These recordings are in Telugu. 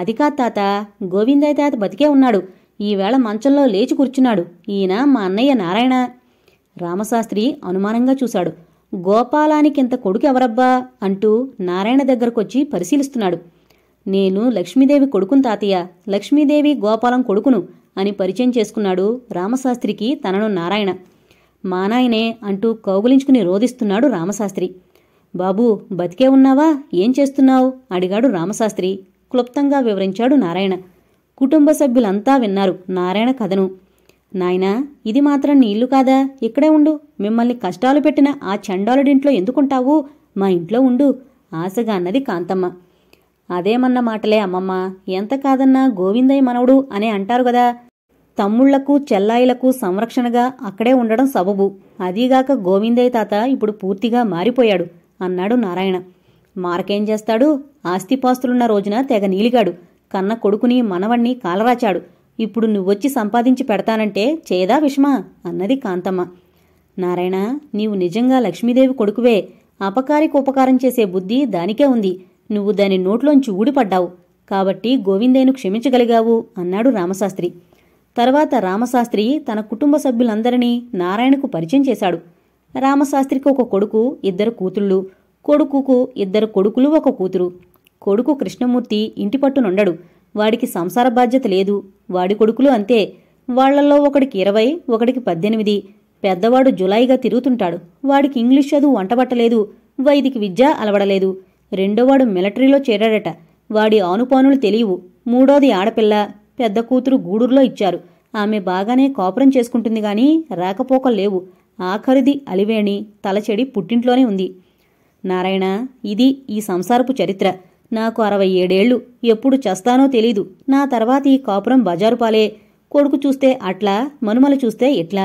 అది కాదు తాత గోవిందయ్య తాత బతికే ఉన్నాడు ఈవేళ మంచంలో లేచి కూర్చున్నాడు ఈయన మా అన్నయ్య నారాయణ రామశాస్త్రి అనుమానంగా చూశాడు గోపాలానికింత కొడుకు ఎవరబ్బా అంటూ నారాయణ దగ్గరకొచ్చి పరిశీలిస్తున్నాడు నేను లక్ష్మీదేవి కొడుకును తాతయ్య లక్ష్మీదేవి గోపాలం కొడుకును అని పరిచయం చేసుకున్నాడు రామశాస్త్రికి తనను నారాయణ మానాయనే అంటూ కౌగులించుకుని రోధిస్తున్నాడు రామశాస్త్రి బాబూ బతికే ఉన్నావా ఏం చేస్తున్నావు అడిగాడు రామశాస్త్రి క్లుప్తంగా వివరించాడు నారాయణ కుటుంబ సభ్యులంతా విన్నారు నారాయణ కథను నాయనా ఇది మాత్రం నీ ఇల్లు కాదా ఇక్కడే ఉండు మిమ్మల్ని కష్టాలు పెట్టిన ఆ చండాలుడింట్లో ఎందుకుంటావు మా ఇంట్లో ఉండు ఆశగా అన్నది కాంతమ్మ అదేమన్న మాటలే అమ్మమ్మ ఎంత కాదన్నా గోవిందయ్య మనవడు అనే అంటారు గదా తమ్ముళ్లకు చెల్లాయిలకు సంరక్షణగా అక్కడే ఉండడం సబబు అదీగాక గోవిందయ్య తాత ఇప్పుడు పూర్తిగా మారిపోయాడు అన్నాడు నారాయణ మార్కేం చేస్తాడు ఆస్తిపాస్తులున్న రోజున తెగ నీలిగాడు కన్న కొడుకుని మనవణ్ణి కాలరాచాడు ఇప్పుడు నువ్వొచ్చి సంపాదించి పెడతానంటే చేదా విష్మా అన్నది కాంతమ్మ నారాయణ నీవు నిజంగా లక్ష్మీదేవి కొడుకువే అపకారికి ఉపకారం చేసే బుద్ధి దానికే ఉంది నువ్వు దాని నోట్లోంచి ఊడిపడ్డావు కాబట్టి గోవిందేను క్షమించగలిగావు అన్నాడు రామశాస్త్రి తర్వాత రామశాస్త్రి తన కుటుంబ సభ్యులందరినీ నారాయణకు పరిచయం చేశాడు రామశాస్త్రికి ఒక కొడుకు ఇద్దరు కూతుళ్ళు కొడుకుకు ఇద్దరు కొడుకులు ఒక కూతురు కొడుకు కృష్ణమూర్తి ఇంటి పట్టునుండడు వాడికి సంసార బాధ్యత లేదు వాడి కొడుకులు అంతే వాళ్లలో ఒకడికి ఇరవై ఒకడికి పద్దెనిమిది పెద్దవాడు జులాయిగా తిరుగుతుంటాడు వాడికి ఇంగ్లీష్ చదువు వంటబట్టలేదు వైదికి విద్య అలవడలేదు రెండోవాడు మిలటరీలో చేరాడట వాడి ఆనుపానులు తెలియవు మూడోది ఆడపిల్ల పెద్ద కూతురు గూడూరులో ఇచ్చారు ఆమె బాగానే కాపురం చేసుకుంటుంది గాని రాకపోక లేవు ఆఖరిది అలివేణి తలచెడి పుట్టింట్లోనే ఉంది నారాయణ ఇది ఈ సంసారపు చరిత్ర నాకు అరవై ఏడేళ్లు ఎప్పుడు చస్తానో తెలీదు నా తర్వాత ఈ కాపురం బజారుపాలే కొడుకు చూస్తే అట్లా మనుమలు చూస్తే ఇట్లా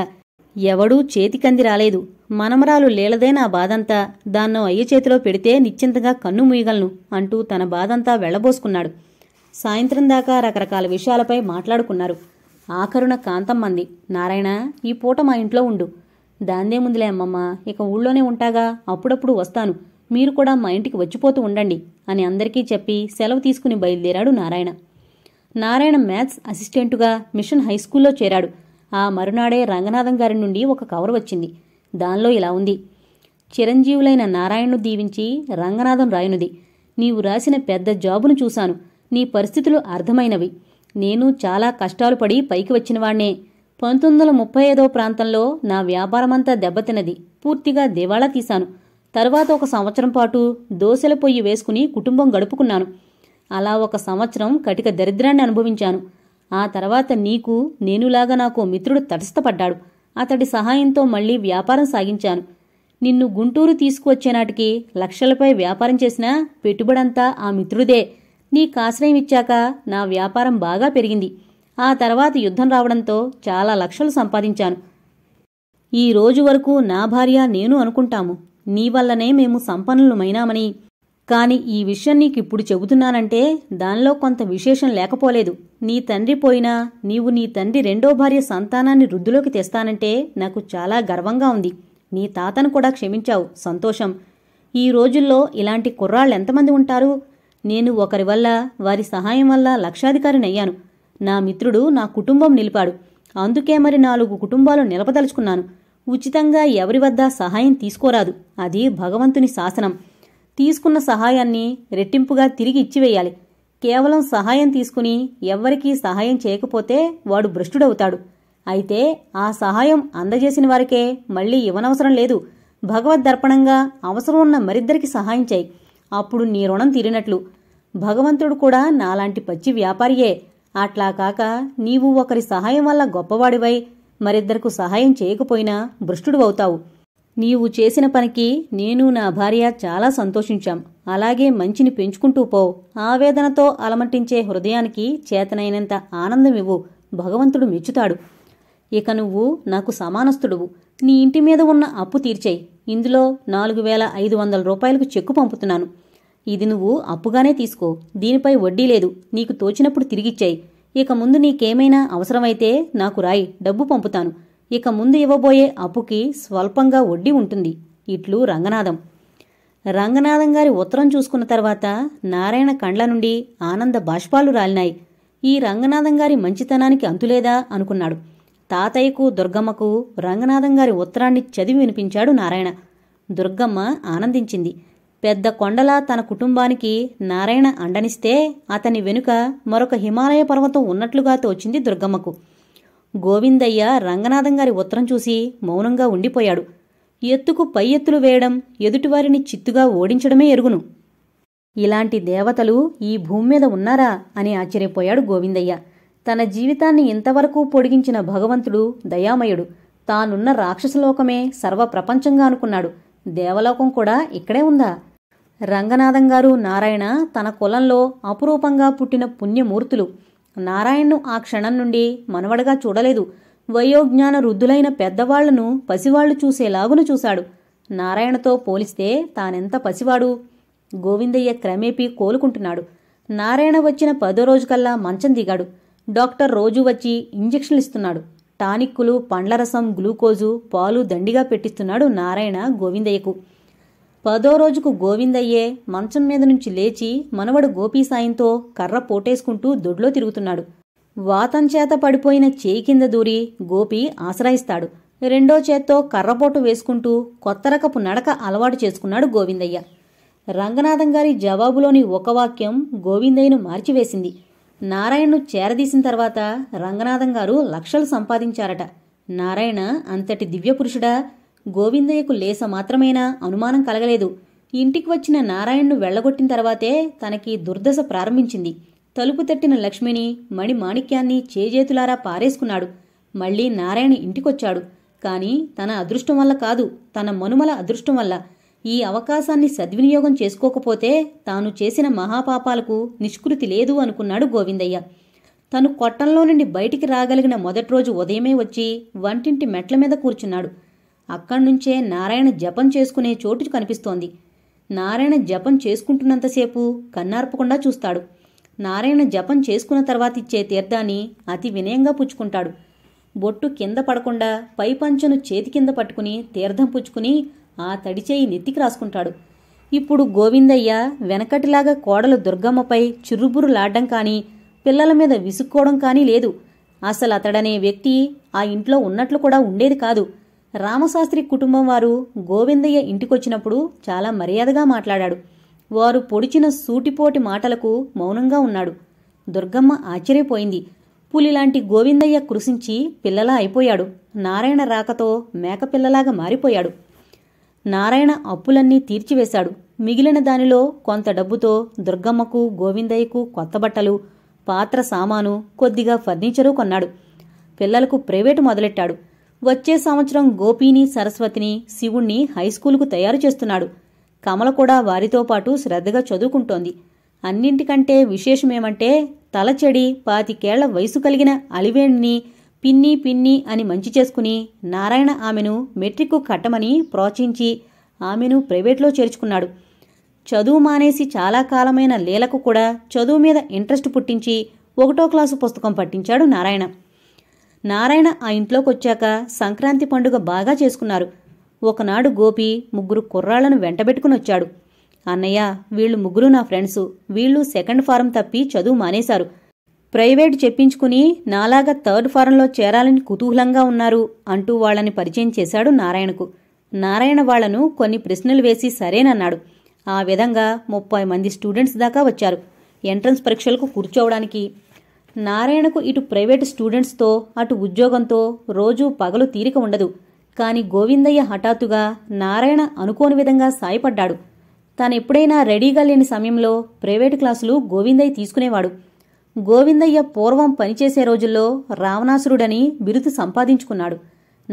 ఎవడూ చేతికంది రాలేదు మనమరాలు లేలదే నా బాధంతా దాన్నో అయ్య చేతిలో పెడితే నిశ్చింతగా కన్ను ముయగలను అంటూ తన బాధంతా వెళ్లబోసుకున్నాడు సాయంత్రం దాకా రకరకాల విషయాలపై మాట్లాడుకున్నారు ఆఖరున కాంతమ్మంది నారాయణ ఈ పూట మా ఇంట్లో ఉండు దాందే ముందులే అమ్మమ్మ ఇక ఊళ్ళోనే ఉంటాగా అప్పుడప్పుడు వస్తాను మీరు కూడా మా ఇంటికి వచ్చిపోతూ ఉండండి అని అందరికీ చెప్పి సెలవు తీసుకుని బయలుదేరాడు నారాయణ నారాయణ మ్యాథ్స్ అసిస్టెంటుగా మిషన్ హై స్కూల్లో చేరాడు ఆ మరునాడే రంగనాథం గారి నుండి ఒక కవర్ వచ్చింది దానిలో ఇలా ఉంది చిరంజీవులైన నారాయణను దీవించి రంగనాథం రాయనుది నీవు రాసిన పెద్ద జాబును చూశాను నీ పరిస్థితులు అర్థమైనవి నేను చాలా కష్టాలు పడి పైకి వచ్చినవాణ్ణే పంతొమ్మిది వందల ముప్పై ఐదో ప్రాంతంలో నా వ్యాపారమంతా దెబ్బతిన్నది పూర్తిగా దివాళా తీశాను తర్వాత ఒక సంవత్సరం పాటు దోశల పొయ్యి వేసుకుని కుటుంబం గడుపుకున్నాను అలా ఒక సంవత్సరం కటిక దరిద్రాన్ని అనుభవించాను ఆ తర్వాత నీకు నేనులాగా నాకు మిత్రుడు తటస్థపడ్డాడు అతడి సహాయంతో మళ్లీ వ్యాపారం సాగించాను నిన్ను గుంటూరు తీసుకువచ్చేనాటికి లక్షలపై వ్యాపారం చేసినా పెట్టుబడంతా ఆ మిత్రుడే నీకు ఆశ్రయం ఇచ్చాక నా వ్యాపారం బాగా పెరిగింది ఆ తర్వాత యుద్ధం రావడంతో చాలా లక్షలు సంపాదించాను ఈ రోజు వరకు నా భార్య నేను అనుకుంటాము నీ వల్లనే మేము సంపన్నులమైనామని కాని ఈ విషయం నీకిప్పుడు చెబుతున్నానంటే దానిలో కొంత విశేషం లేకపోలేదు నీ తండ్రి పోయినా నీవు నీ తండ్రి రెండో భార్య సంతానాన్ని వృద్ధిలోకి తెస్తానంటే నాకు చాలా గర్వంగా ఉంది నీ తాతను కూడా క్షమించావు సంతోషం ఈ రోజుల్లో ఇలాంటి కుర్రాళ్ళు ఎంతమంది ఉంటారు నేను ఒకరి వల్ల వారి సహాయం వల్ల లక్షాధికారినయ్యాను నా మిత్రుడు నా కుటుంబం నిలిపాడు అందుకే మరి నాలుగు కుటుంబాలు నిలపదలుచుకున్నాను ఉచితంగా ఎవరి వద్ద సహాయం తీసుకోరాదు అది భగవంతుని శాసనం తీసుకున్న సహాయాన్ని రెట్టింపుగా తిరిగి ఇచ్చివేయాలి కేవలం సహాయం తీసుకుని ఎవ్వరికీ సహాయం చేయకపోతే వాడు భ్రష్టుడవుతాడు అయితే ఆ సహాయం అందజేసిన వారికే మళ్ళీ ఇవ్వనవసరం లేదు భగవద్ దర్పణంగా అవసరం ఉన్న మరిద్దరికి సహాయం చేయి అప్పుడు నీ రుణం తీరినట్లు భగవంతుడు కూడా నాలాంటి పచ్చి వ్యాపారియే అట్లా కాక నీవు ఒకరి సహాయం వల్ల గొప్పవాడివై మరిద్దరకు సహాయం చేయకపోయినా భ్రష్టుడు అవుతావు నీవు చేసిన పనికి నేను నా భార్య చాలా సంతోషించాం అలాగే మంచిని పెంచుకుంటూ పో ఆవేదనతో అలమటించే హృదయానికి చేతనైనంత ఆనందం ఇవ్వు భగవంతుడు మెచ్చుతాడు ఇక నువ్వు నాకు సమానస్తుడువు నీ ఇంటి మీద ఉన్న అప్పు తీర్చేయి ఇందులో నాలుగు వేల ఐదు వందల రూపాయలకు చెక్కు పంపుతున్నాను ఇది నువ్వు అప్పుగానే తీసుకో దీనిపై వడ్డీ లేదు నీకు తోచినప్పుడు తిరిగిచ్చాయి ఇక ముందు నీకేమైనా అవసరమైతే నాకు రాయి డబ్బు పంపుతాను ఇక ముందు ఇవ్వబోయే అప్పుకి స్వల్పంగా వడ్డీ ఉంటుంది ఇట్లు రంగనాథం రంగనాథం గారి ఉత్తరం చూసుకున్న తర్వాత నారాయణ కండ్ల నుండి ఆనంద బాష్పాలు రాలినాయి ఈ రంగనాథం గారి మంచితనానికి అంతులేదా అనుకున్నాడు తాతయ్యకు దుర్గమ్మకు రంగనాథం గారి ఉత్తరాన్ని చదివి వినిపించాడు నారాయణ దుర్గమ్మ ఆనందించింది పెద్ద కొండలా తన కుటుంబానికి నారాయణ అండనిస్తే అతని వెనుక మరొక హిమాలయ పర్వతం ఉన్నట్లుగా తోచింది దుర్గమ్మకు గోవిందయ్య రంగనాథం గారి ఉత్తరం చూసి మౌనంగా ఉండిపోయాడు ఎత్తుకు పై ఎత్తులు వేయడం ఎదుటివారిని చిత్తుగా ఓడించడమే ఎరుగును ఇలాంటి దేవతలు ఈ భూమి మీద ఉన్నారా అని ఆశ్చర్యపోయాడు గోవిందయ్య తన జీవితాన్ని ఇంతవరకు పొడిగించిన భగవంతుడు దయామయుడు తానున్న రాక్షసలోకమే సర్వప్రపంచంగా అనుకున్నాడు దేవలోకం కూడా ఇక్కడే ఉందా రంగనాథం గారు నారాయణ తన కులంలో అపురూపంగా పుట్టిన పుణ్యమూర్తులు నారాయణ్ను ఆ క్షణం నుండి మనవడగా చూడలేదు వయోజ్ఞాన వృద్ధులైన పెద్దవాళ్లను పసివాళ్లు చూసేలాగును చూశాడు నారాయణతో పోలిస్తే తానెంత పసివాడు గోవిందయ్య క్రమేపీ కోలుకుంటున్నాడు నారాయణ వచ్చిన పదో రోజుకల్లా మంచం దిగాడు డాక్టర్ రోజు వచ్చి ఇంజెక్షన్లు ఇస్తున్నాడు టానిక్కులు పండ్ల రసం గ్లూకోజు పాలు దండిగా పెట్టిస్తున్నాడు నారాయణ గోవిందయ్యకు పదో రోజుకు గోవిందయ్యే మంచం మీద నుంచి లేచి మనవడు గోపీ సాయంతో కర్ర పోటేసుకుంటూ దొడ్లో తిరుగుతున్నాడు వాతంచేత పడిపోయిన చేయి కింద దూరి గోపి ఆశ్రయిస్తాడు రెండో చేత్తో కర్రపోటు వేసుకుంటూ కొత్త రకపు నడక అలవాటు చేసుకున్నాడు గోవిందయ్య రంగనాథం గారి జవాబులోని ఒక వాక్యం గోవిందయ్యను మార్చివేసింది నారాయణను చేరదీసిన తర్వాత రంగనాథం గారు లక్షలు సంపాదించారట నారాయణ అంతటి దివ్యపురుషుడా గోవిందయ్యకు లేస మాత్రమైనా అనుమానం కలగలేదు ఇంటికి వచ్చిన నారాయణ్ను వెళ్లగొట్టిన తర్వాతే తనకి దుర్దశ ప్రారంభించింది తలుపు తట్టిన లక్ష్మిని మణి మాణిక్యాన్ని చేజేతులారా పారేసుకున్నాడు మళ్లీ నారాయణ ఇంటికొచ్చాడు కాని తన అదృష్టం వల్ల కాదు తన మనుమల అదృష్టం వల్ల ఈ అవకాశాన్ని సద్వినియోగం చేసుకోకపోతే తాను చేసిన మహాపాపాలకు నిష్కృతి లేదు అనుకున్నాడు గోవిందయ్య తను కొట్టంలో నుండి బయటికి రాగలిగిన మొదటి రోజు ఉదయమే వచ్చి వంటింటి మెట్ల మీద కూర్చున్నాడు అక్కడి నుంచే నారాయణ జపం చేసుకునే చోటు కనిపిస్తోంది నారాయణ జపం చేసుకుంటున్నంతసేపు కన్నార్పకుండా చూస్తాడు నారాయణ జపం చేసుకున్న తర్వాత ఇచ్చే తీర్థాన్ని అతి వినయంగా పుచ్చుకుంటాడు బొట్టు కింద పడకుండా పై పంచను చేతి కింద పట్టుకుని తీర్థం పుచ్చుకుని ఆ తడిచేయి నెత్తికి రాసుకుంటాడు ఇప్పుడు గోవిందయ్య వెనకటిలాగా కోడలు దుర్గమ్మపై లాడ్డం కానీ పిల్లల మీద విసుక్కోవడం కానీ లేదు అసలు అతడనే వ్యక్తి ఆ ఇంట్లో ఉన్నట్లు కూడా ఉండేది కాదు రామశాస్త్రి కుటుంబం వారు గోవిందయ్య ఇంటికొచ్చినప్పుడు చాలా మర్యాదగా మాట్లాడాడు వారు పొడిచిన సూటిపోటి మాటలకు మౌనంగా ఉన్నాడు దుర్గమ్మ ఆశ్చర్యపోయింది పులిలాంటి గోవిందయ్య కృషించి పిల్లలా అయిపోయాడు నారాయణ రాకతో మేకపిల్లలాగా మారిపోయాడు నారాయణ అప్పులన్నీ తీర్చివేశాడు మిగిలిన దానిలో కొంత డబ్బుతో దుర్గమ్మకు గోవిందయ్యకు కొత్త బట్టలు పాత్ర సామాను కొద్దిగా ఫర్నిచరు కొన్నాడు పిల్లలకు ప్రైవేటు మొదలెట్టాడు వచ్చే సంవత్సరం గోపీని సరస్వతిని శివుణ్ణి హైస్కూలుకు తయారు చేస్తున్నాడు కమల కూడా వారితో పాటు శ్రద్ధగా చదువుకుంటోంది అన్నింటికంటే విశేషమేమంటే తలచెడి పాతికేళ్ల వయసు కలిగిన అలివేణిని పిన్ని పిన్ని అని మంచి చేసుకుని నారాయణ ఆమెను మెట్రిక్కు కట్టమని ప్రోత్సహించి ఆమెను ప్రైవేట్లో చేర్చుకున్నాడు చదువు మానేసి చాలా కాలమైన లీలకు కూడా చదువు మీద ఇంట్రెస్ట్ పుట్టించి ఒకటో క్లాసు పుస్తకం పట్టించాడు నారాయణ నారాయణ ఆ ఇంట్లోకి వచ్చాక సంక్రాంతి పండుగ బాగా చేసుకున్నారు ఒకనాడు గోపి ముగ్గురు కుర్రాళ్లను వెంటబెట్టుకుని వచ్చాడు అన్నయ్య వీళ్ళు ముగ్గురు నా ఫ్రెండ్స్ వీళ్ళు సెకండ్ ఫారం తప్పి చదువు మానేశారు ప్రైవేట్ చెప్పించుకుని నాలాగా థర్డ్ ఫారంలో చేరాలని కుతూహలంగా ఉన్నారు అంటూ వాళ్ళని పరిచయం చేశాడు నారాయణకు నారాయణ వాళ్లను కొన్ని ప్రశ్నలు వేసి సరేనన్నాడు ఆ విధంగా ముప్పై మంది స్టూడెంట్స్ దాకా వచ్చారు ఎంట్రన్స్ పరీక్షలకు కూర్చోవడానికి నారాయణకు ఇటు ప్రైవేట్ స్టూడెంట్స్తో అటు ఉద్యోగంతో రోజూ పగలు తీరిక ఉండదు కాని గోవిందయ్య హఠాత్తుగా నారాయణ అనుకోని విధంగా సాయపడ్డాడు తానెప్పుడైనా రెడీగా లేని సమయంలో ప్రైవేటు క్లాసులు గోవిందయ్య తీసుకునేవాడు గోవిందయ్య పూర్వం పనిచేసే రోజుల్లో రావణాసురుడని బిరుదు సంపాదించుకున్నాడు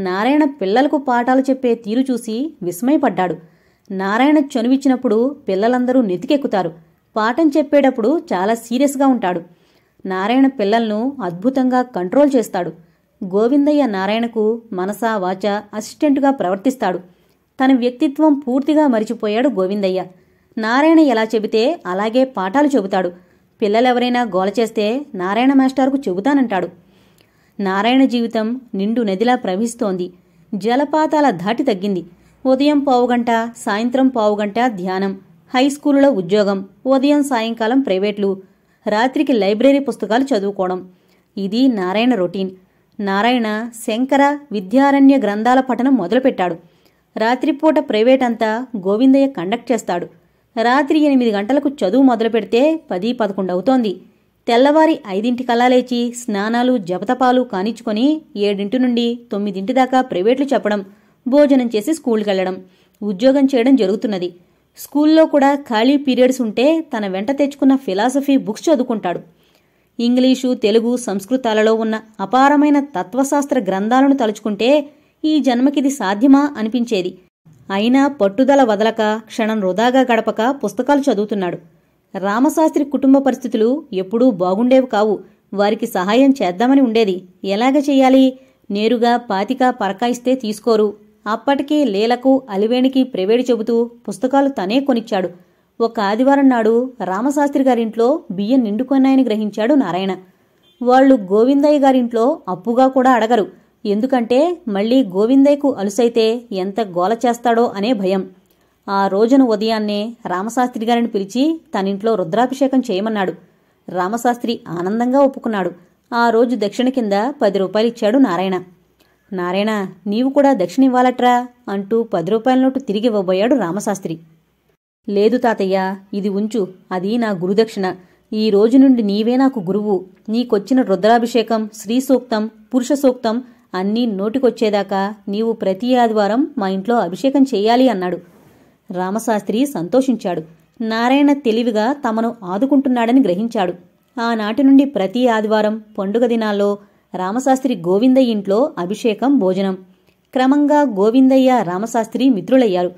నారాయణ పిల్లలకు పాఠాలు చెప్పే తీరు చూసి విస్మయపడ్డాడు నారాయణ చనువిచ్చినప్పుడు పిల్లలందరూ నెతికెక్కుతారు పాఠం చెప్పేటప్పుడు చాలా సీరియస్గా ఉంటాడు నారాయణ పిల్లలను అద్భుతంగా కంట్రోల్ చేస్తాడు గోవిందయ్య నారాయణకు మనసా వాచ అసిస్టెంట్గా ప్రవర్తిస్తాడు తన వ్యక్తిత్వం పూర్తిగా మరిచిపోయాడు గోవిందయ్య నారాయణ ఎలా చెబితే అలాగే పాఠాలు చెబుతాడు పిల్లలెవరైనా గోల చేస్తే నారాయణ మాస్టారుకు చెబుతానంటాడు నారాయణ జీవితం నిండు నదిలా ప్రవహిస్తోంది జలపాతాల ధాటి తగ్గింది ఉదయం పావుగంట సాయంత్రం పావుగంట ధ్యానం హై స్కూలులో ఉద్యోగం ఉదయం సాయంకాలం ప్రైవేట్లు రాత్రికి లైబ్రరీ పుస్తకాలు చదువుకోవడం ఇది నారాయణ రొటీన్ నారాయణ శంకర విద్యారణ్య గ్రంథాల పఠనం మొదలుపెట్టాడు రాత్రిపూట ప్రైవేట్ అంతా గోవిందయ్య కండక్ట్ చేస్తాడు రాత్రి ఎనిమిది గంటలకు చదువు మొదలు పెడితే పది పదకొండు అవుతోంది తెల్లవారి ఐదింటికల్లా లేచి స్నానాలు జపతపాలు కానిచ్చుకొని ఏడింటి నుండి తొమ్మిదింటి దాకా ప్రైవేట్లు చెప్పడం భోజనం చేసి స్కూల్కి వెళ్ళడం ఉద్యోగం చేయడం జరుగుతున్నది స్కూల్లో కూడా ఖాళీ పీరియడ్స్ ఉంటే తన వెంట తెచ్చుకున్న ఫిలాసఫీ బుక్స్ చదువుకుంటాడు ఇంగ్లీషు తెలుగు సంస్కృతాలలో ఉన్న అపారమైన తత్వశాస్త్ర గ్రంథాలను తలుచుకుంటే ఈ జన్మకిది సాధ్యమా అనిపించేది అయినా పట్టుదల వదలక క్షణం వృధాగా గడపక పుస్తకాలు చదువుతున్నాడు రామశాస్త్రి కుటుంబ పరిస్థితులు ఎప్పుడూ బాగుండేవి కావు వారికి సహాయం చేద్దామని ఉండేది ఎలాగ చేయాలి నేరుగా పాతిక పరకాయిస్తే తీసుకోరు అప్పటికే లీలకు అలివేణికి ప్రైవేట్ చెబుతూ పుస్తకాలు తనే కొనిచ్చాడు ఒక ఆదివారం నాడు రామశాస్త్రి గారింట్లో బియ్యం నిండుకొన్నాయని గ్రహించాడు నారాయణ వాళ్ళు గోవిందయ్య గారింట్లో అప్పుగా కూడా అడగరు ఎందుకంటే మళ్ళీ గోవిందయ్యకు అలుసైతే ఎంత గోల చేస్తాడో అనే భయం ఆ రోజున ఉదయాన్నే రామశాస్త్రి గారిని పిలిచి తనింట్లో రుద్రాభిషేకం చేయమన్నాడు రామశాస్త్రి ఆనందంగా ఒప్పుకున్నాడు ఆ రోజు దక్షిణ కింద పది రూపాయలిచ్చాడు నారాయణ నారాయణ నీవు కూడా దక్షిణ ఇవ్వాలట్రా అంటూ పది రూపాయల నోటు తిరిగి ఇవ్వబోయాడు రామశాస్త్రి లేదు తాతయ్య ఇది ఉంచు అది నా గురుదక్షిణ ఈ రోజు నుండి నీవే నాకు గురువు నీకొచ్చిన రుద్రాభిషేకం శ్రీ సూక్తం పురుష సూక్తం అన్నీ నోటికొచ్చేదాకా నీవు ప్రతి ఆదివారం మా ఇంట్లో అభిషేకం చేయాలి అన్నాడు రామశాస్త్రి సంతోషించాడు నారాయణ తెలివిగా తమను ఆదుకుంటున్నాడని గ్రహించాడు ఆనాటి నుండి ప్రతి ఆదివారం పండుగ దినాల్లో రామశాస్త్రి గోవిందయ్య ఇంట్లో అభిషేకం భోజనం క్రమంగా గోవిందయ్య రామశాస్త్రి మిత్రులయ్యారు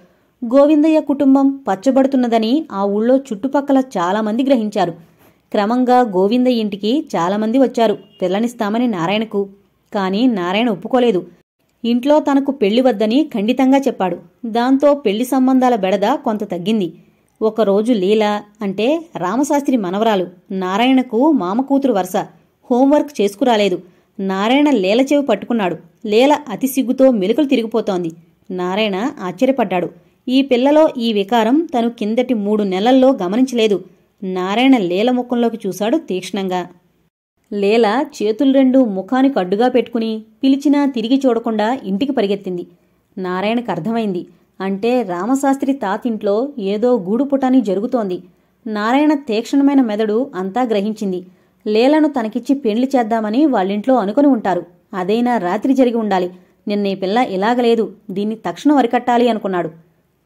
గోవిందయ్య కుటుంబం పచ్చబడుతున్నదని ఆ ఊళ్ళో చుట్టుపక్కల చాలామంది గ్రహించారు క్రమంగా గోవిందయ్య ఇంటికి చాలామంది వచ్చారు పిల్లనిస్తామని నారాయణకు కానీ నారాయణ ఒప్పుకోలేదు ఇంట్లో తనకు పెళ్లి వద్దని ఖండితంగా చెప్పాడు దాంతో పెళ్లి సంబంధాల బెడద కొంత తగ్గింది ఒకరోజు లీల అంటే రామశాస్త్రి మనవరాలు నారాయణకు మామ కూతురు వరుస హోంవర్క్ చేసుకురాలేదు నారాయణ లేల చెవి పట్టుకున్నాడు లేల అతి సిగ్గుతో మెలుకలు తిరిగిపోతోంది నారాయణ ఆశ్చర్యపడ్డాడు ఈ పిల్లలో ఈ వికారం తను కిందటి మూడు నెలల్లో గమనించలేదు నారాయణ లేల ముఖంలోకి చూశాడు తీక్ష్ణంగా లేల చేతులు రెండు ముఖానికి అడ్డుగా పెట్టుకుని పిలిచినా తిరిగి చూడకుండా ఇంటికి పరిగెత్తింది నారాయణకు అర్థమైంది అంటే రామశాస్త్రి తాతింట్లో ఏదో గూడుపుటాని జరుగుతోంది నారాయణ తీక్షణమైన మెదడు అంతా గ్రహించింది లీలను తనకిచ్చి పెండ్లి చేద్దామని వాళ్ళింట్లో అనుకుని ఉంటారు అదైనా రాత్రి జరిగి ఉండాలి నిన్న ఈ పిల్ల ఇలాగలేదు దీన్ని తక్షణం అరికట్టాలి అనుకున్నాడు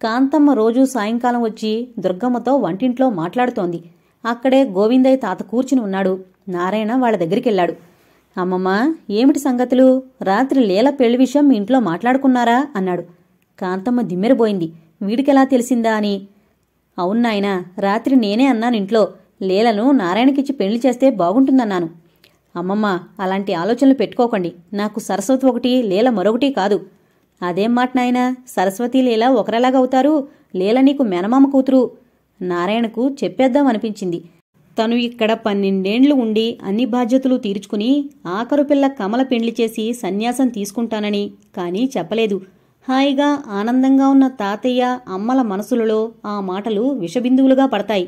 కాంతమ్మ రోజూ సాయంకాలం వచ్చి దుర్గమ్మతో వంటింట్లో మాట్లాడుతోంది అక్కడే గోవిందయ్య తాత కూర్చుని ఉన్నాడు నారాయణ వాళ్ళ దగ్గరికెళ్లాడు అమ్మమ్మ ఏమిటి సంగతులు రాత్రి లీల పెళ్లి విషయం మీ ఇంట్లో మాట్లాడుకున్నారా అన్నాడు కాంతమ్మ దిమ్మెరబోయింది వీడికెలా తెలిసిందా అని నాయనా రాత్రి నేనే అన్నాను ఇంట్లో లీలను నారాయణకిచ్చి పెళ్లి చేస్తే బాగుంటుందన్నాను అమ్మమ్మ అలాంటి ఆలోచనలు పెట్టుకోకండి నాకు సరస్వతి ఒకటి లీల మరొకటి కాదు అదేం మాట నాయన సరస్వతి లీల అవుతారు లీల నీకు మేనమామ కూతురు నారాయణకు చెప్పేద్దాం అనిపించింది తను ఇక్కడ పన్నెండేండ్లు ఉండి అన్ని బాధ్యతలు తీర్చుకుని ఆఖరు పిల్ల కమల పెండ్లి చేసి సన్యాసం తీసుకుంటానని కానీ చెప్పలేదు హాయిగా ఆనందంగా ఉన్న తాతయ్య అమ్మల మనసులలో ఆ మాటలు విషబిందువులుగా పడతాయి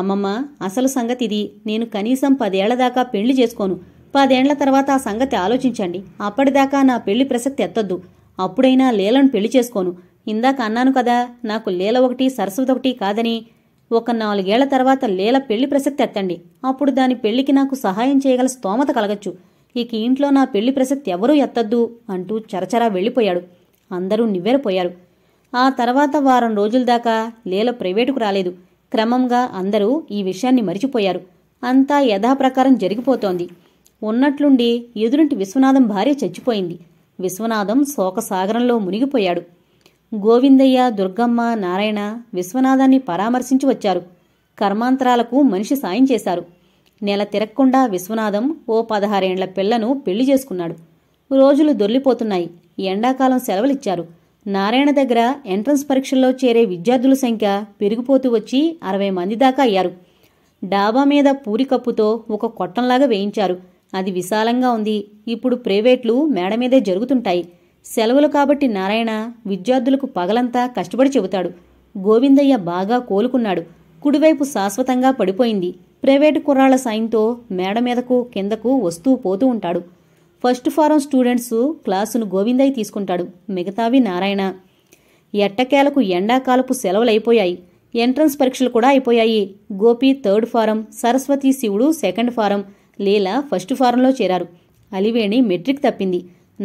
అమ్మమ్మ అసలు సంగతి ఇది నేను కనీసం పదేళ్ల దాకా పెళ్లి చేసుకోను పదేండ్ల తర్వాత ఆ సంగతి ఆలోచించండి అప్పటిదాకా నా పెళ్లి ప్రసక్తి ఎత్తద్దు అప్పుడైనా లీలను పెళ్లి చేసుకోను ఇందాక అన్నాను కదా నాకు లీల ఒకటి సరస్వతి ఒకటి కాదని ఒక నాలుగేళ్ల తర్వాత లీల పెళ్లి ప్రసక్తి ఎత్తండి అప్పుడు దాని పెళ్లికి నాకు సహాయం చేయగల స్తోమత కలగచ్చు ఇక ఇంట్లో నా పెళ్లి ప్రసక్తి ఎవరూ ఎత్తద్దు అంటూ చరచరా వెళ్ళిపోయాడు అందరూ నివ్వెరపోయారు ఆ తర్వాత వారం రోజుల దాకా లీల ప్రైవేటుకు రాలేదు క్రమంగా అందరూ ఈ విషయాన్ని మరిచిపోయారు అంతా యథాప్రకారం జరిగిపోతోంది ఉన్నట్లుండి ఎదురుంటి విశ్వనాథం భార్య చచ్చిపోయింది విశ్వనాథం శోకసాగరంలో మునిగిపోయాడు గోవిందయ్య దుర్గమ్మ నారాయణ విశ్వనాథాన్ని పరామర్శించి వచ్చారు కర్మాంతరాలకు మనిషి సాయం చేశారు నెల తిరక్కుండా విశ్వనాథం ఓ పదహారేండ్ల పిల్లను పెళ్లి చేసుకున్నాడు రోజులు దొర్లిపోతున్నాయి ఎండాకాలం సెలవులిచ్చారు నారాయణ దగ్గర ఎంట్రన్స్ పరీక్షల్లో చేరే విద్యార్థుల సంఖ్య పెరిగిపోతూ వచ్చి అరవై మంది దాకా అయ్యారు డాబా మీద పూరి కప్పుతో ఒక కొట్టంలాగా వేయించారు అది విశాలంగా ఉంది ఇప్పుడు ప్రైవేట్లు మేడ మీదే జరుగుతుంటాయి సెలవులు కాబట్టి నారాయణ విద్యార్థులకు పగలంతా కష్టపడి చెబుతాడు గోవిందయ్య బాగా కోలుకున్నాడు కుడివైపు శాశ్వతంగా పడిపోయింది ప్రైవేటు కుర్రాళ్ల సాయంతో మేడ మీదకు కిందకు వస్తూ పోతూ ఉంటాడు ఫస్ట్ ఫారం స్టూడెంట్స్ క్లాసును గోవిందయ్య తీసుకుంటాడు మిగతావి నారాయణ ఎట్టకేలకు ఎండాకాలపు సెలవులైపోయాయి ఎంట్రన్స్ పరీక్షలు కూడా అయిపోయాయి గోపి థర్డ్ ఫారం సరస్వతి శివుడు సెకండ్ ఫారం లీల ఫస్ట్ ఫారంలో చేరారు అలివేణి మెట్రిక్ తప్పింది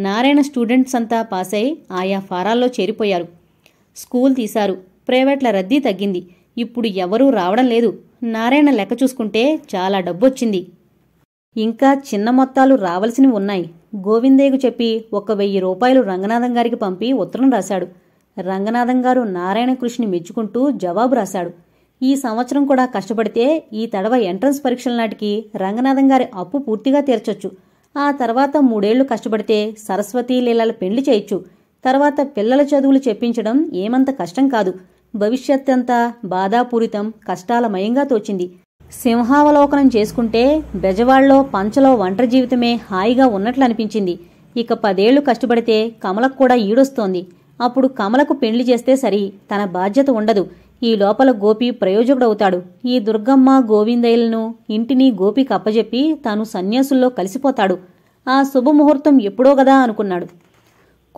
నారాయణ స్టూడెంట్స్ అంతా పాస్ అయి ఆయా ఫారాల్లో చేరిపోయారు స్కూల్ తీశారు ప్రైవేట్ల రద్దీ తగ్గింది ఇప్పుడు ఎవరూ రావడం లేదు నారాయణ లెక్క చూసుకుంటే చాలా డబ్బొచ్చింది ఇంకా చిన్న మొత్తాలు రావలసినవి ఉన్నాయి గోవిందయ్యకు చెప్పి ఒక వెయ్యి రూపాయలు రంగనాథం గారికి పంపి ఉత్తరం రాశాడు రంగనాథం గారు నారాయణ మెచ్చుకుంటూ జవాబు రాశాడు ఈ సంవత్సరం కూడా కష్టపడితే ఈ తడవ ఎంట్రన్స్ పరీక్షల నాటికి రంగనాథం గారి అప్పు పూర్తిగా తీర్చొచ్చు ఆ తర్వాత మూడేళ్లు కష్టపడితే సరస్వతీ లీలల పెళ్లి చేయొచ్చు తర్వాత పిల్లల చదువులు చెప్పించడం ఏమంత కష్టం కాదు భవిష్యత్తంతా బాధాపూరితం కష్టాలమయంగా తోచింది సింహావలోకనం చేసుకుంటే బెజవాళ్ళలో పంచలో ఒంటరి జీవితమే హాయిగా ఉన్నట్లు అనిపించింది ఇక పదేళ్లు కష్టపడితే కమలకు కూడా ఈడొస్తోంది అప్పుడు కమలకు పెళ్లి చేస్తే సరి తన బాధ్యత ఉండదు ఈ లోపల గోపి ప్రయోజకుడవుతాడు ఈ దుర్గమ్మ గోవిందయ్యలను ఇంటిని గోపి కప్పజెప్పి తాను సన్యాసుల్లో కలిసిపోతాడు ఆ శుభముహూర్తం ఎప్పుడో గదా అనుకున్నాడు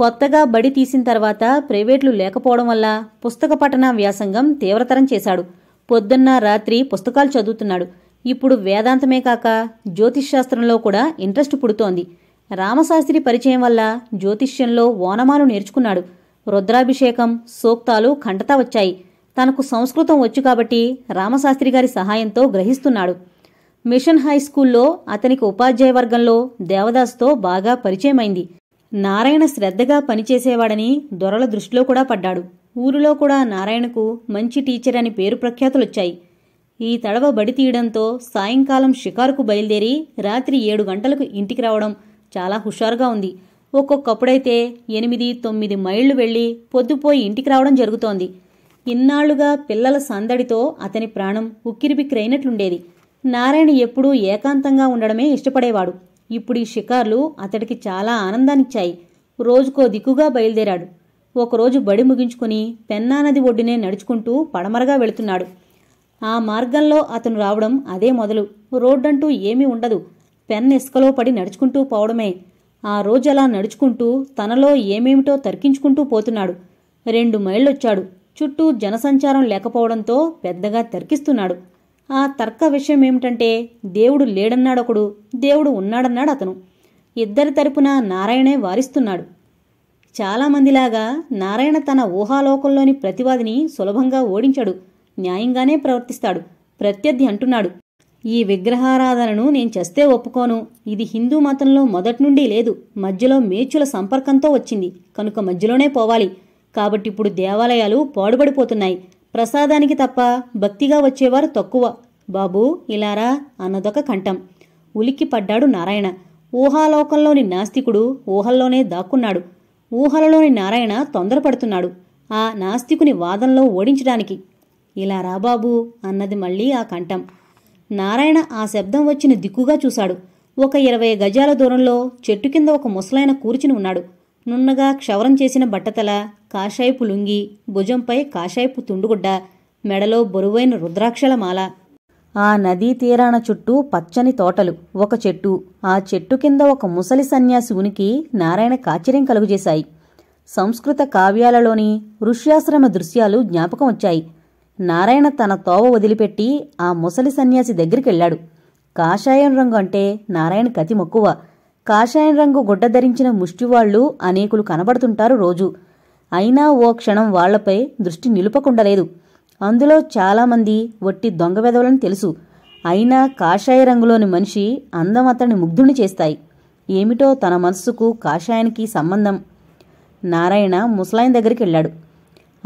కొత్తగా బడి తీసిన తర్వాత ప్రైవేట్లు లేకపోవడం వల్ల పుస్తక పఠన వ్యాసంగం తీవ్రతరం చేశాడు పొద్దున్న రాత్రి పుస్తకాలు చదువుతున్నాడు ఇప్పుడు వేదాంతమే కాక జ్యోతిష్శాస్త్రంలో కూడా ఇంట్రెస్ట్ పుడుతోంది రామశాస్త్రి పరిచయం వల్ల జ్యోతిష్యంలో ఓనమాలు నేర్చుకున్నాడు రుద్రాభిషేకం సోక్తాలు ఖండత వచ్చాయి తనకు సంస్కృతం వచ్చు కాబట్టి రామశాస్త్రి గారి సహాయంతో గ్రహిస్తున్నాడు మిషన్ హై స్కూల్లో అతనికి ఉపాధ్యాయ వర్గంలో దేవదాస్తో బాగా పరిచయమైంది నారాయణ శ్రద్ధగా పనిచేసేవాడని దొరల దృష్టిలో కూడా పడ్డాడు ఊరిలో కూడా నారాయణకు మంచి టీచర్ అని పేరు ప్రఖ్యాతులొచ్చాయి ఈ తడవ బడి తీయడంతో సాయంకాలం షికారుకు బయలుదేరి రాత్రి ఏడు గంటలకు ఇంటికి రావడం చాలా హుషారుగా ఉంది ఒక్కొక్కప్పుడైతే ఎనిమిది తొమ్మిది మైళ్ళు వెళ్ళి పొద్దుపోయి ఇంటికి రావడం జరుగుతోంది ఇన్నాళ్లుగా పిల్లల సందడితో అతని ప్రాణం ఉక్కిరిబిక్కిరైనట్లుండేది నారాయణ ఎప్పుడూ ఏకాంతంగా ఉండడమే ఇష్టపడేవాడు ఇప్పుడు ఈ షికార్లు అతడికి చాలా ఆనందాన్నిచ్చాయి రోజుకో దిక్కుగా బయలుదేరాడు ఒకరోజు బడి ముగించుకుని పెన్నానది ఒడ్డునే నడుచుకుంటూ పడమరగా వెళుతున్నాడు ఆ మార్గంలో అతను రావడం అదే మొదలు రోడ్డంటూ ఏమీ ఉండదు పెన్ ఇసుకలో పడి నడుచుకుంటూ పోవడమే ఆ రోజు అలా నడుచుకుంటూ తనలో ఏమేమిటో తర్కించుకుంటూ పోతున్నాడు రెండు మైళ్ళొచ్చాడు చుట్టూ జనసంచారం లేకపోవడంతో పెద్దగా తర్కిస్తున్నాడు ఆ తర్క విషయం ఏమిటంటే దేవుడు లేడన్నాడొకడు దేవుడు ఉన్నాడన్నాడు అతను ఇద్దరి తరపున నారాయణే వారిస్తున్నాడు చాలామందిలాగా నారాయణ తన ఊహాలోకంలోని ప్రతివాదిని సులభంగా ఓడించడు న్యాయంగానే ప్రవర్తిస్తాడు ప్రత్యర్థి అంటున్నాడు ఈ విగ్రహారాధనను నేను చేస్తే ఒప్పుకోను ఇది హిందూ మతంలో మొదటి నుండి లేదు మధ్యలో మేచుల సంపర్కంతో వచ్చింది కనుక మధ్యలోనే పోవాలి కాబట్టి ఇప్పుడు దేవాలయాలు పాడుబడిపోతున్నాయి ప్రసాదానికి తప్ప భక్తిగా వచ్చేవారు తక్కువ బాబూ ఇలారా అన్నదొక కంఠం ఉలిక్కి పడ్డాడు నారాయణ ఊహాలోకంలోని నాస్తికుడు ఊహల్లోనే దాక్కున్నాడు ఊహలలోని నారాయణ తొందరపడుతున్నాడు ఆ నాస్తికుని వాదంలో ఓడించడానికి ఇలా రాబాబు అన్నది మళ్ళీ ఆ కంఠం నారాయణ ఆ శబ్దం వచ్చిన దిక్కుగా చూశాడు ఒక ఇరవై గజాల దూరంలో చెట్టు కింద ఒక ముసలాయన కూర్చుని ఉన్నాడు నున్నగా క్షవరం చేసిన బట్టతల కాషాయపు లుంగి భుజంపై కాషాయపు తుండుగుడ్డ మెడలో బరువైన రుద్రాక్షల మాల ఆ నదీ తీరాన చుట్టూ పచ్చని తోటలు ఒక చెట్టు ఆ చెట్టు కింద ఒక ముసలి సన్యాసి ఉనికి నారాయణ కాచర్యం కలుగజేశాయి సంస్కృత కావ్యాలలోని ఋష్యాశ్రమ దృశ్యాలు జ్ఞాపకం వచ్చాయి నారాయణ తన తోవ వదిలిపెట్టి ఆ ముసలి సన్యాసి దగ్గరికెళ్లాడు కాషాయం రంగు అంటే నారాయణ కతి మక్కువ కాషాయం రంగు గుడ్డ ధరించిన ముష్టివాళ్లు అనేకులు కనబడుతుంటారు రోజు అయినా ఓ క్షణం వాళ్లపై దృష్టి నిలుపకుండలేదు అందులో చాలామంది వట్టి దొంగ వెదవలని తెలుసు అయినా కాషాయ రంగులోని మనిషి అందం అతన్ని ముగ్ధుని చేస్తాయి ఏమిటో తన మనస్సుకు కాషాయానికి సంబంధం నారాయణ ముసలాయన దగ్గరికి వెళ్ళాడు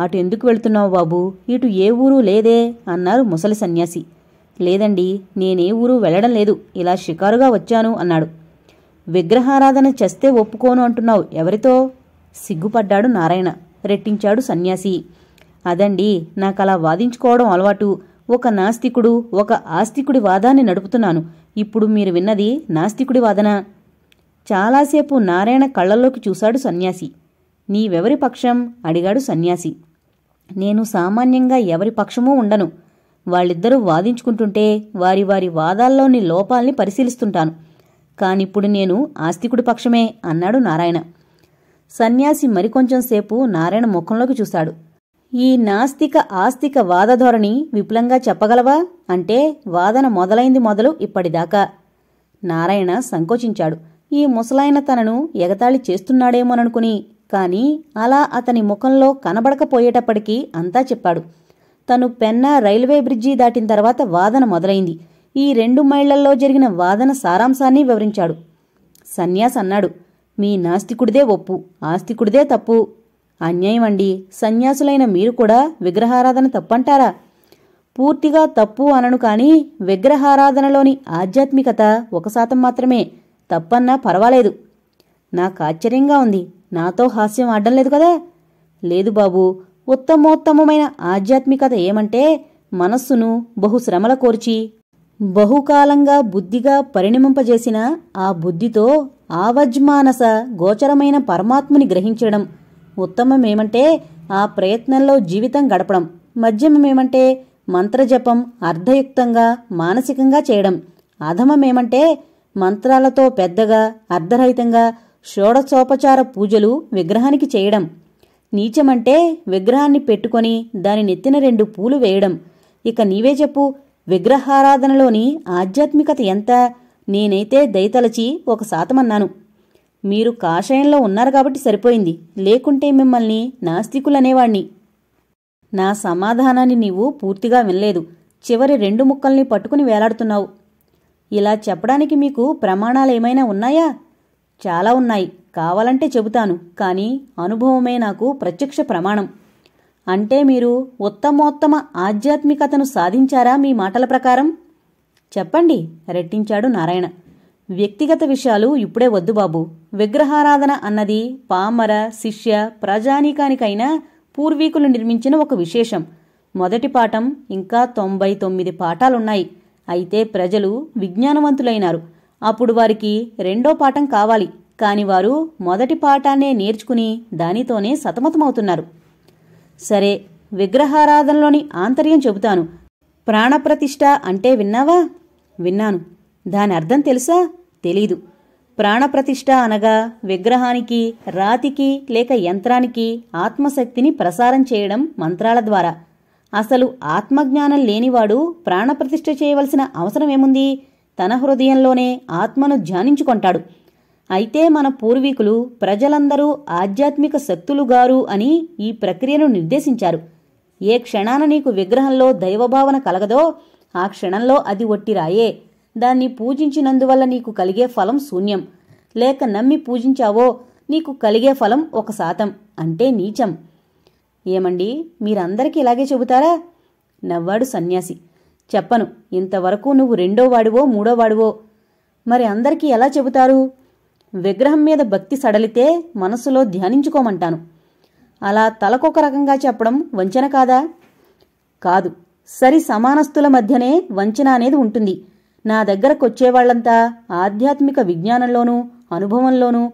అటు ఎందుకు వెళుతున్నావు బాబు ఇటు ఏ ఊరు లేదే అన్నారు ముసలి సన్యాసి లేదండి నేనే ఊరు వెళ్ళడం లేదు ఇలా షికారుగా వచ్చాను అన్నాడు విగ్రహారాధన చేస్తే ఒప్పుకోను అంటున్నావు ఎవరితో సిగ్గుపడ్డాడు నారాయణ రెట్టించాడు సన్యాసి అదండి నాకు అలా వాదించుకోవడం అలవాటు ఒక నాస్తికుడు ఒక ఆస్తికుడి వాదాన్ని నడుపుతున్నాను ఇప్పుడు మీరు విన్నది నాస్తికుడి వాదన చాలాసేపు నారాయణ కళ్ళల్లోకి చూశాడు సన్యాసి నీవెవరి పక్షం అడిగాడు సన్యాసి నేను సామాన్యంగా ఎవరి పక్షమూ ఉండను వాళ్ళిద్దరూ వాదించుకుంటుంటే వారి వారి వాదాల్లోని లోపాల్ని పరిశీలిస్తుంటాను కానిప్పుడు నేను ఆస్తికుడి పక్షమే అన్నాడు నారాయణ సన్యాసి మరికొంచెంసేపు సేపు నారాయణ ముఖంలోకి చూశాడు ఈ నాస్తిక ఆస్తిక వాద ధోరణి విపులంగా చెప్పగలవా అంటే వాదన మొదలైంది మొదలు ఇప్పటిదాకా నారాయణ సంకోచించాడు ఈ ముసలాయన తనను ఎగతాళి చేస్తున్నాడేమోననుకుని కాని అలా అతని ముఖంలో కనబడకపోయేటప్పటికీ అంతా చెప్పాడు తను పెన్నా రైల్వే బ్రిడ్జి దాటిన తర్వాత వాదన మొదలైంది ఈ రెండు మైళ్లల్లో జరిగిన వాదన సారాంశాన్ని వివరించాడు సన్యాస్ అన్నాడు మీ నాస్తికుడిదే ఒప్పు ఆస్తికుడిదే తప్పు అన్యాయం అండి సన్యాసులైన మీరు కూడా విగ్రహారాధన తప్పంటారా పూర్తిగా తప్పు అనను కానీ విగ్రహారాధనలోని ఆధ్యాత్మికత ఒక శాతం మాత్రమే తప్పన్నా పర్వాలేదు నాకు ఆశ్చర్యంగా ఉంది నాతో హాస్యం ఆడడం లేదు కదా లేదు బాబు ఉత్తమోత్తమమైన ఆధ్యాత్మికత ఏమంటే మనస్సును బహుశ్రమల కోర్చి బహుకాలంగా బుద్ధిగా పరిణమింపజేసిన ఆ బుద్ధితో ఆవజ్మానస గోచరమైన పరమాత్ముని గ్రహించడం ఉత్తమం ఏమంటే ఆ ప్రయత్నంలో జీవితం గడపడం మధ్యమేమంటే మంత్రజపం అర్ధయుక్తంగా మానసికంగా చేయడం అధమమేమంటే మంత్రాలతో పెద్దగా అర్ధరహితంగా షోడశోపచార పూజలు విగ్రహానికి చేయడం నీచమంటే విగ్రహాన్ని పెట్టుకొని దాని నెత్తిన రెండు పూలు వేయడం ఇక నీవే చెప్పు విగ్రహారాధనలోని ఆధ్యాత్మికత ఎంత నేనైతే దయతలచి ఒక శాతమన్నాను మీరు కాషాయంలో ఉన్నారు కాబట్టి సరిపోయింది లేకుంటే మిమ్మల్ని నాస్తికులనేవాణ్ణి నా సమాధానాన్ని నీవు పూర్తిగా వినలేదు చివరి రెండు ముక్కల్ని పట్టుకుని వేలాడుతున్నావు ఇలా చెప్పడానికి మీకు ప్రమాణాలు ఏమైనా ఉన్నాయా చాలా ఉన్నాయి కావాలంటే చెబుతాను కానీ అనుభవమే నాకు ప్రత్యక్ష ప్రమాణం అంటే మీరు ఉత్తమోత్తమ ఆధ్యాత్మికతను సాధించారా మీ మాటల ప్రకారం చెప్పండి రెట్టించాడు నారాయణ వ్యక్తిగత విషయాలు ఇప్పుడే వద్దు బాబు విగ్రహారాధన అన్నది పామర శిష్య ప్రజానీకానికైనా పూర్వీకులు నిర్మించిన ఒక విశేషం మొదటి పాఠం ఇంకా తొంభై తొమ్మిది పాఠాలున్నాయి అయితే ప్రజలు విజ్ఞానవంతులైనారు అప్పుడు వారికి రెండో పాఠం కావాలి కాని వారు మొదటి పాఠాన్నే నేర్చుకుని దానితోనే సతమతమవుతున్నారు సరే విగ్రహారాధనలోని ఆంతర్యం చెబుతాను ప్రాణప్రతిష్ఠ అంటే విన్నావా విన్నాను దాని అర్థం తెలుసా తెలీదు ప్రాణప్రతిష్ఠ అనగా విగ్రహానికి రాతికి లేక యంత్రానికి ఆత్మశక్తిని ప్రసారం చేయడం మంత్రాల ద్వారా అసలు ఆత్మజ్ఞానం లేనివాడు ప్రాణప్రతిష్ఠ చేయవలసిన అవసరమేముంది తన హృదయంలోనే ఆత్మను ధ్యానించుకుంటాడు అయితే మన పూర్వీకులు ప్రజలందరూ ఆధ్యాత్మిక శక్తులు గారు అని ఈ ప్రక్రియను నిర్దేశించారు ఏ క్షణాన నీకు విగ్రహంలో దైవభావన కలగదో ఆ క్షణంలో అది ఒట్టిరాయే దాన్ని పూజించినందువల్ల నీకు కలిగే ఫలం శూన్యం లేక నమ్మి పూజించావో నీకు కలిగే ఫలం ఒక శాతం అంటే నీచం ఏమండి మీరందరికీ ఇలాగే చెబుతారా నవ్వాడు సన్యాసి చెప్పను ఇంతవరకు నువ్వు రెండో వాడివో మూడో వాడివో మరి అందరికీ ఎలా చెబుతారు విగ్రహం మీద భక్తి సడలితే మనస్సులో ధ్యానించుకోమంటాను అలా తలకొక రకంగా చెప్పడం వంచన కాదా కాదు సరి సమానస్తుల మధ్యనే వంచన అనేది ఉంటుంది నా దగ్గరకొచ్చేవాళ్లంతా ఆధ్యాత్మిక విజ్ఞానంలోనూ అనుభవంలోనూ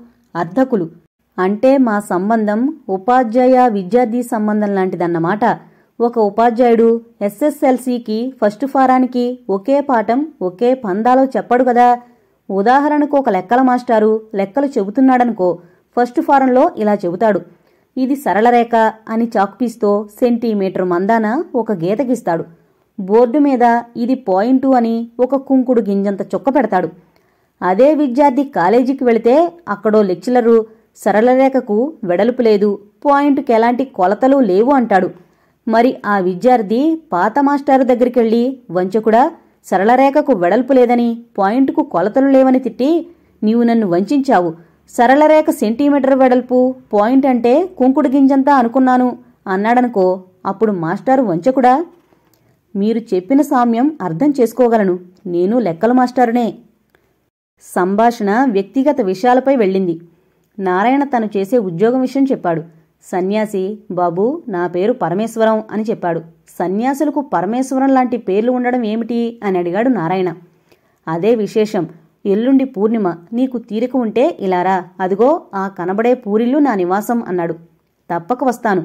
అర్థకులు అంటే మా సంబంధం ఉపాధ్యాయ విద్యార్థి సంబంధం లాంటిదన్నమాట ఒక ఉపాధ్యాయుడు ఎస్ఎస్ఎల్సికి ఫస్ట్ ఫారానికి ఒకే పాఠం ఒకే పందాలో చెప్పడు కదా ఉదాహరణకు ఒక లెక్కల మాస్టారు లెక్కలు చెబుతున్నాడనుకో ఫస్ట్ ఫారంలో ఇలా చెబుతాడు ఇది సరళ రేఖ అని చాక్పీస్తో సెంటీమీటర్ మందాన ఒక గీతకిస్తాడు బోర్డు మీద ఇది పాయింటు అని ఒక కుంకుడు గింజంత చొక్క పెడతాడు అదే విద్యార్థి కాలేజీకి వెళితే అక్కడో లెక్చరరు సరళరేఖకు వెడల్పు లేదు పాయింట్కి ఎలాంటి కొలతలు లేవు అంటాడు మరి ఆ విద్యార్థి పాత మాస్టారు దగ్గరికెళ్ళి వంచకుడా సరళరేఖకు వెడల్పు లేదని పాయింట్కు కొలతలు లేవని తిట్టి నీవు నన్ను వంచావు సరళరేఖ సెంటీమీటర్ వెడల్పు పాయింట్ అంటే కుంకుడు గింజంతా అనుకున్నాను అన్నాడనుకో అప్పుడు మాస్టారు వంచకుడా మీరు చెప్పిన సామ్యం అర్థం చేసుకోగలను నేను లెక్కల మాస్టరునే సంభాషణ వ్యక్తిగత విషయాలపై వెళ్ళింది నారాయణ తను చేసే ఉద్యోగం విషయం చెప్పాడు సన్యాసి బాబు నా పేరు పరమేశ్వరం అని చెప్పాడు సన్యాసులకు పరమేశ్వరం లాంటి పేర్లు ఉండడం ఏమిటి అని అడిగాడు నారాయణ అదే విశేషం ఎల్లుండి పూర్ణిమ నీకు తీరిక ఉంటే ఇలారా అదిగో ఆ కనబడే పూరిల్లు నా నివాసం అన్నాడు తప్పక వస్తాను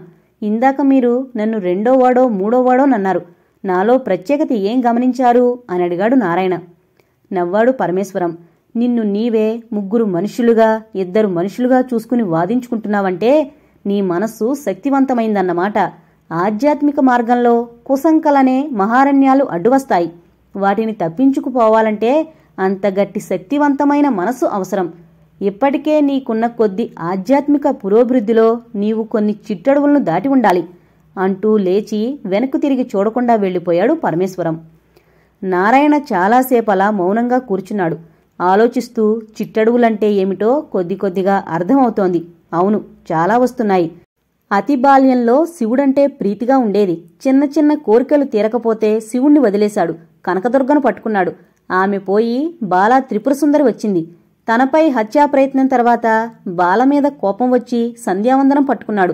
ఇందాక మీరు నన్ను రెండో వాడో మూడో వాడో నన్నారు నాలో ప్రత్యేకత ఏం గమనించారు అని అడిగాడు నారాయణ నవ్వాడు పరమేశ్వరం నిన్ను నీవే ముగ్గురు మనుషులుగా ఇద్దరు మనుషులుగా చూసుకుని వాదించుకుంటున్నావంటే నీ మనస్సు శక్తివంతమైందన్నమాట ఆధ్యాత్మిక మార్గంలో కుసంకలనే మహారణ్యాలు అడ్డువస్తాయి వాటిని తప్పించుకుపోవాలంటే అంత గట్టి శక్తివంతమైన మనస్సు అవసరం ఇప్పటికే నీకున్న కొద్ది ఆధ్యాత్మిక పురోభివృద్ధిలో నీవు కొన్ని చిట్టడువులను దాటి ఉండాలి అంటూ లేచి వెనక్కు తిరిగి చూడకుండా వెళ్ళిపోయాడు పరమేశ్వరం నారాయణ చాలాసేపు అలా మౌనంగా కూర్చున్నాడు ఆలోచిస్తూ చిట్టడుగులంటే ఏమిటో కొద్ది కొద్దిగా అర్థమవుతోంది అవును చాలా వస్తున్నాయి అతి బాల్యంలో శివుడంటే ప్రీతిగా ఉండేది చిన్న చిన్న కోరికలు తీరకపోతే శివుణ్ణి వదిలేశాడు కనకదుర్గను పట్టుకున్నాడు ఆమె పోయి బాలా త్రిపురసుందరి వచ్చింది తనపై హత్యాప్రయత్నం తర్వాత బాల మీద కోపం వచ్చి సంధ్యావందనం పట్టుకున్నాడు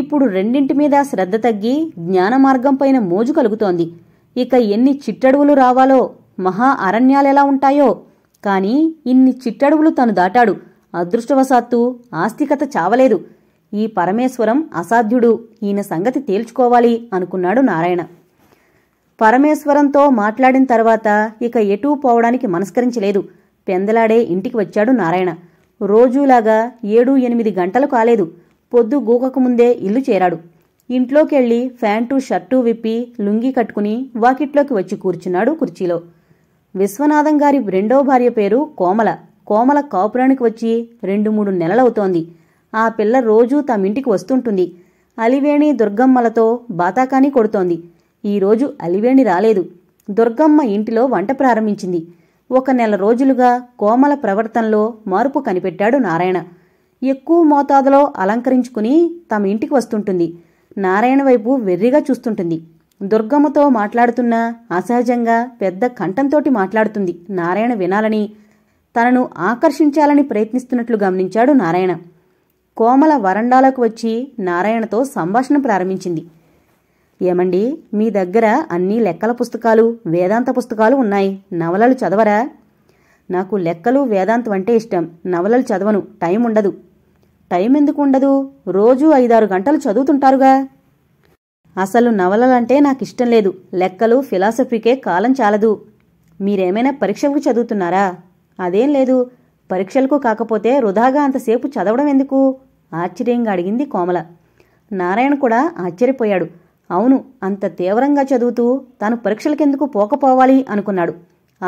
ఇప్పుడు రెండింటి మీద శ్రద్ధ తగ్గి జ్ఞాన మోజు కలుగుతోంది ఇక ఎన్ని చిట్టడువులు రావాలో మహా అరణ్యాలెలా ఉంటాయో కాని ఇన్ని చిట్టడువులు తను దాటాడు అదృష్టవశాత్తు ఆస్తికత చావలేదు ఈ పరమేశ్వరం అసాధ్యుడు ఈయన సంగతి తేల్చుకోవాలి అనుకున్నాడు నారాయణ పరమేశ్వరంతో మాట్లాడిన తర్వాత ఇక ఎటూ పోవడానికి మనస్కరించలేదు పెందలాడే ఇంటికి వచ్చాడు నారాయణ రోజూలాగా ఏడు ఎనిమిది గంటలు కాలేదు పొద్దు గూకకముందే ఇల్లు చేరాడు ఇంట్లోకెళ్ళి ఫ్యాంటు షర్టు విప్పి లుంగి కట్టుకుని వాకిట్లోకి వచ్చి కూర్చున్నాడు కుర్చీలో విశ్వనాథం గారి రెండో భార్య పేరు కోమల కోమల కాపురానికి వచ్చి రెండు మూడు నెలలవుతోంది ఆ పిల్ల రోజూ తమింటికి వస్తుంటుంది అలివేణి దుర్గమ్మలతో బాతాకాని కొడుతోంది ఈరోజు అలివేణి రాలేదు దుర్గమ్మ ఇంటిలో వంట ప్రారంభించింది ఒక నెల రోజులుగా కోమల ప్రవర్తనలో మార్పు కనిపెట్టాడు నారాయణ ఎక్కువ మోతాదులో అలంకరించుకుని తమ ఇంటికి వస్తుంటుంది నారాయణ వైపు వెర్రిగా చూస్తుంటుంది దుర్గమ్మతో మాట్లాడుతున్నా అసహజంగా పెద్ద కంఠంతోటి మాట్లాడుతుంది నారాయణ వినాలని తనను ఆకర్షించాలని ప్రయత్నిస్తున్నట్లు గమనించాడు నారాయణ కోమల వరండాలకు వచ్చి నారాయణతో సంభాషణ ప్రారంభించింది ఏమండి మీ దగ్గర అన్ని లెక్కల పుస్తకాలు వేదాంత పుస్తకాలు ఉన్నాయి నవలలు చదవరా నాకు లెక్కలు వేదాంతం అంటే ఇష్టం నవలలు చదవను టైం ఉండదు టైం ఎందుకు ఉండదు రోజూ ఐదారు గంటలు చదువుతుంటారుగా అసలు నవలలంటే నాకిష్టం లేదు లెక్కలు ఫిలాసఫీకే కాలం చాలదు మీరేమైనా పరీక్షలకు చదువుతున్నారా అదేం లేదు పరీక్షలకు కాకపోతే వృధాగా అంతసేపు చదవడం ఎందుకు ఆశ్చర్యంగా అడిగింది కోమల నారాయణ కూడా ఆశ్చర్యపోయాడు అవును అంత తీవ్రంగా చదువుతూ తాను పరీక్షలకెందుకు పోకపోవాలి అనుకున్నాడు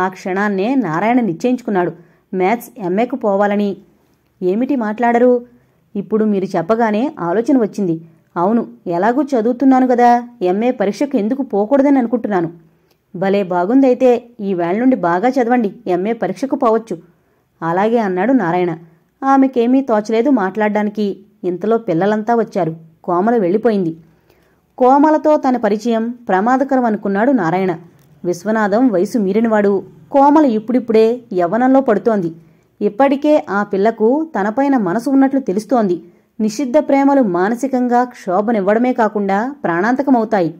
ఆ క్షణాన్నే నారాయణ నిశ్చయించుకున్నాడు మ్యాథ్స్ ఎంఏకు పోవాలని ఏమిటి మాట్లాడరు ఇప్పుడు మీరు చెప్పగానే ఆలోచన వచ్చింది అవును ఎలాగూ చదువుతున్నాను కదా ఎంఏ పరీక్షకు ఎందుకు పోకూడదని అనుకుంటున్నాను భలే బాగుందైతే ఈవేళ నుండి బాగా చదవండి ఎంఏ పరీక్షకు పోవచ్చు అలాగే అన్నాడు నారాయణ ఆమెకేమీ తోచలేదు మాట్లాడడానికి ఇంతలో పిల్లలంతా వచ్చారు కోమల వెళ్ళిపోయింది కోమలతో తన పరిచయం ప్రమాదకరం అనుకున్నాడు నారాయణ విశ్వనాథం వయసు మీరినవాడు కోమల ఇప్పుడిప్పుడే యవ్వనంలో పడుతోంది ఇప్పటికే ఆ పిల్లకు తనపైన మనసు ఉన్నట్లు తెలుస్తోంది నిషిద్ధ ప్రేమలు మానసికంగా క్షోభనివ్వడమే కాకుండా ప్రాణాంతకమవుతాయి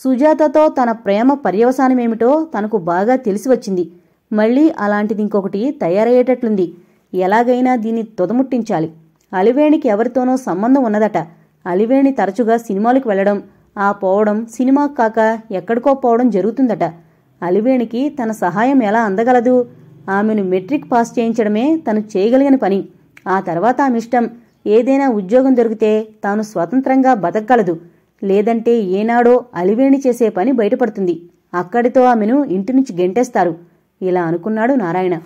సుజాతతో తన ప్రేమ పర్యవసానమేమిటో తనకు బాగా తెలిసి వచ్చింది మళ్లీ అలాంటిది ఇంకొకటి తయారయ్యేటట్లుంది ఎలాగైనా దీన్ని తొదముట్టించాలి అలివేణికి ఎవరితోనో సంబంధం ఉన్నదట అలివేణి తరచుగా సినిమాలకు వెళ్లడం ఆ పోవడం సినిమా కాక ఎక్కడికో పోవడం జరుగుతుందట అలివేణికి తన సహాయం ఎలా అందగలదు ఆమెను మెట్రిక్ పాస్ చేయించడమే తను చేయగలిగిన పని ఆ తర్వాత ఆమె ఇష్టం ఏదైనా ఉద్యోగం దొరికితే తాను స్వతంత్రంగా బతకగలదు లేదంటే ఏనాడో అలివేణి చేసే పని బయటపడుతుంది అక్కడితో ఆమెను ఇంటి నుంచి గెంటేస్తారు ఇలా అనుకున్నాడు నారాయణ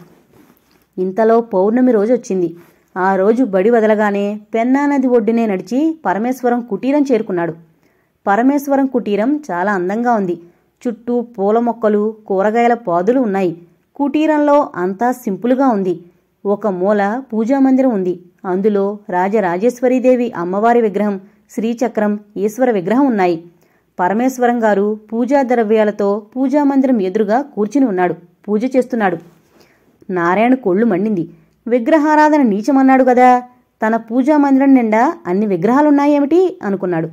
ఇంతలో పౌర్ణమి రోజు వచ్చింది ఆ రోజు బడి వదలగానే పెన్నానది ఒడ్డునే నడిచి పరమేశ్వరం కుటీరం చేరుకున్నాడు పరమేశ్వరం కుటీరం చాలా అందంగా ఉంది చుట్టూ పూల మొక్కలు కూరగాయల పాదులు ఉన్నాయి కుటీరంలో అంతా సింపుల్గా ఉంది ఒక మూల పూజామందిరం ఉంది అందులో రాజరాజేశ్వరీదేవి అమ్మవారి విగ్రహం శ్రీచక్రం ఈశ్వర విగ్రహం ఉన్నాయి పరమేశ్వరం గారు పూజా ద్రవ్యాలతో పూజామందిరం ఎదురుగా కూర్చుని ఉన్నాడు పూజ చేస్తున్నాడు నారాయణ కొళ్ళు మండింది విగ్రహారాధన నీచమన్నాడు కదా తన పూజామందిరం నిండా అన్ని విగ్రహాలున్నాయేమిటి అనుకున్నాడు